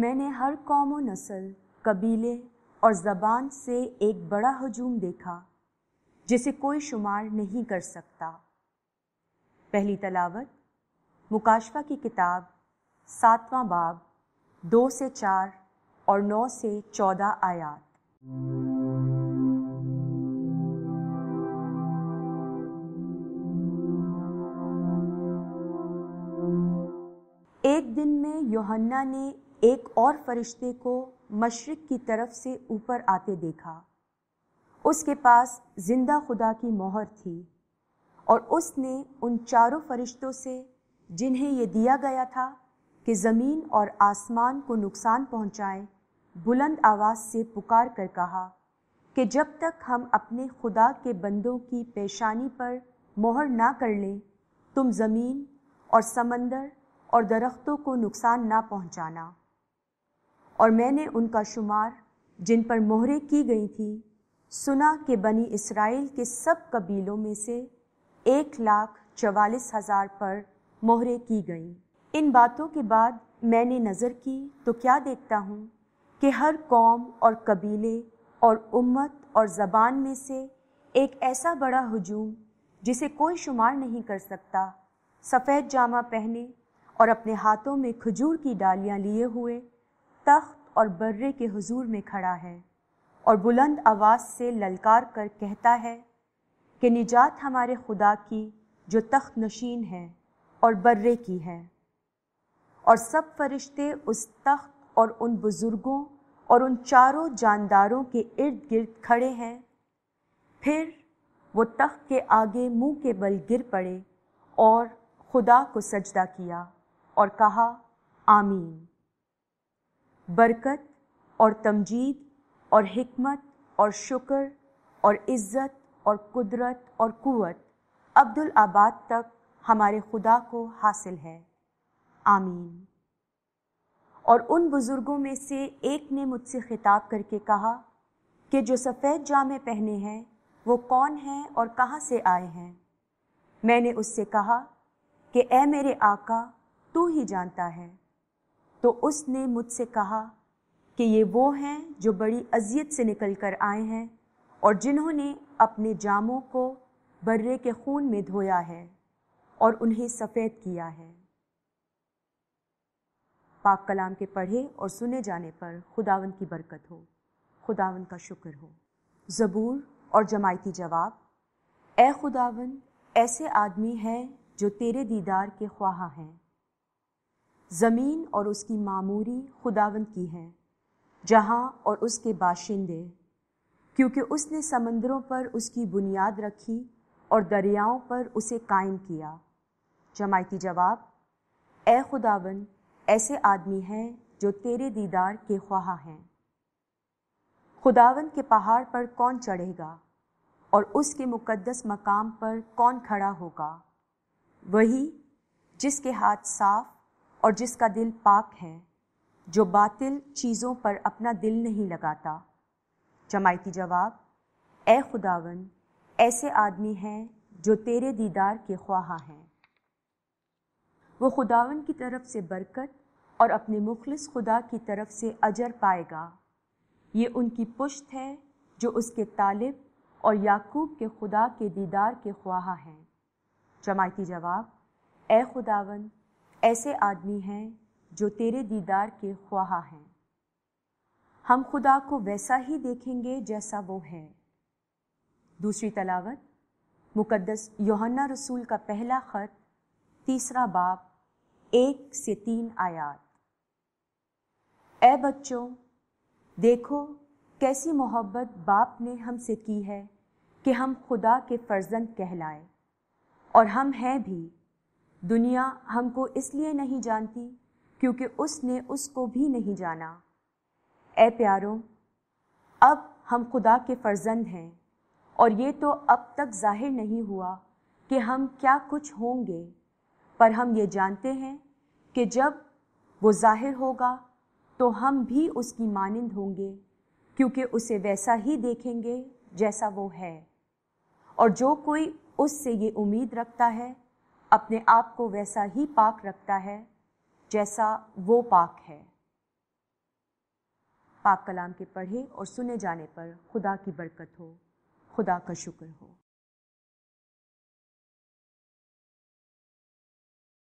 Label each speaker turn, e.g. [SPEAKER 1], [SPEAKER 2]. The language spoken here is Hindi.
[SPEAKER 1] मैंने हर कौम व नस्ल कबीले और ज़बान से एक बड़ा हजूम देखा जिसे कोई शुमार नहीं कर सकता पहली तलावत मुकाशवा की किताब सातवां बाब दो से चार और नौ से चौदह आयात एक दिन में योहन्ना ने एक और फरिश्ते को मशरक की तरफ से ऊपर आते देखा उसके पास जिंदा खुदा की मोहर थी और उसने उन चारों फरिश्तों से जिन्हें ये दिया गया था कि ज़मीन और आसमान को नुकसान पहुँचाएँ बुलंद आवाज़ से पुकार कर कहा कि जब तक हम अपने खुदा के बंदों की पेशानी पर मोहर ना कर लें तुम ज़मीन और समंदर और दरख्तों को नुकसान ना पहुंचाना और मैंने उनका शुमार जिन पर मोहरें की गई थी सुना कि बनी इसराइल के सब कबीलों में से एक लाख चवालीस हज़ार पर मोहरें की गईं इन बातों के बाद मैंने नज़र की तो क्या देखता हूँ कि हर कौम और कबीले और उम्मत और ज़बान में से एक ऐसा बड़ा हजूम जिसे कोई शुमार नहीं कर सकता सफ़ेद जामा पहने और अपने हाथों में खजूर की डालियाँ लिए हुए तख्त और बर्रे के हुजूर में खड़ा है और बुलंद आवाज़ से ललकार कर कहता है कि निजात हमारे खुदा की जो तख्त नशीन है और बर्रे की है और सब फरिश्ते उस तख्त और उन बुज़ुर्गों और उन चारों जानदारों के इर्द गिर्द खड़े हैं फिर वो तख्त के आगे मुंह के बल गिर पड़े और खुदा को सजदा किया और कहा आमीन बरकत और तमजीद और हमत और शुक्र और इज़्ज़त और कुदरत और क़वत अब्दुल आबाद तक हमारे खुदा को हासिल है आमीन और उन बुज़ुर्गों में से एक ने मुझसे ख़िताब करके कहा कि जो सफ़ेद जामे पहने हैं वो कौन हैं और कहाँ से आए हैं मैंने उससे कहा कि ए मेरे आका तू ही जानता है तो उसने मुझसे कहा कि ये वो हैं जो बड़ी अजियत से निकल कर आए हैं और जिन्होंने अपने जामों को बर्रे के खून में धोया है और उन्हें सफ़ेद किया है पाक कलाम के पढ़े और सुने जाने पर खुदावन की बरकत हो खुदावन का शुक्र हो ज़बूर और जमायती जवाब ए खुदावन ऐसे आदमी हैं जो तेरे दीदार के ख्वाहा हैं ज़मीन और उसकी मामूरी खुदावन की है जहाँ और उसके बाशिंदे क्योंकि उसने समंदरों पर उसकी बुनियाद रखी और दरियाओं पर उसे कायम किया जमायती जवाब ए खुदावन ऐसे आदमी हैं जो तेरे दीदार के ख्वाहा हैं खुदावन के पहाड़ पर कौन चढ़ेगा और उसके मुकद्दस मकाम पर कौन खड़ा होगा वही जिसके हाथ साफ और जिसका दिल पाक है जो बातिल चीज़ों पर अपना दिल नहीं लगाता जमायती जवाब ए खुदावन ऐसे आदमी हैं जो तेरे दीदार के ख्वाहा हैं वो खुदावन की तरफ से बरकत और अपने मुखलिस खुदा की तरफ से अजर पाएगा ये उनकी पुश्त है जो उसके तालिब और याकूब के खुदा के दीदार के ख्वाहा हैं जमायती जवाब ए खुदावन ऐसे आदमी हैं जो तेरे दीदार के ख्वाहा हैं हम खुदा को वैसा ही देखेंगे जैसा वो है दूसरी तलावत मुकद्दस योहन्ना रसूल का पहला ख़त तीसरा बाप एक से तीन आयात ए बच्चों देखो कैसी मोहब्बत बाप ने हमसे की है कि हम खुदा के फर्जंद कहलाए और हम हैं भी दुनिया हमको इसलिए नहीं जानती क्योंकि उसने उसको भी नहीं जाना ए प्यारों अब हम खुदा के फर्जंद हैं और ये तो अब तक जाहिर नहीं हुआ कि हम क्या कुछ होंगे पर हम ये जानते हैं कि जब वो जाहिर होगा तो हम भी उसकी मानंद होंगे क्योंकि उसे वैसा ही देखेंगे जैसा वो है और जो कोई उससे ये उम्मीद रखता है अपने आप को वैसा ही पाक रखता है जैसा वो पाक है पाक कलाम के पढ़े और सुने जाने पर खुदा की बरकत हो खुदा का शुक्र हो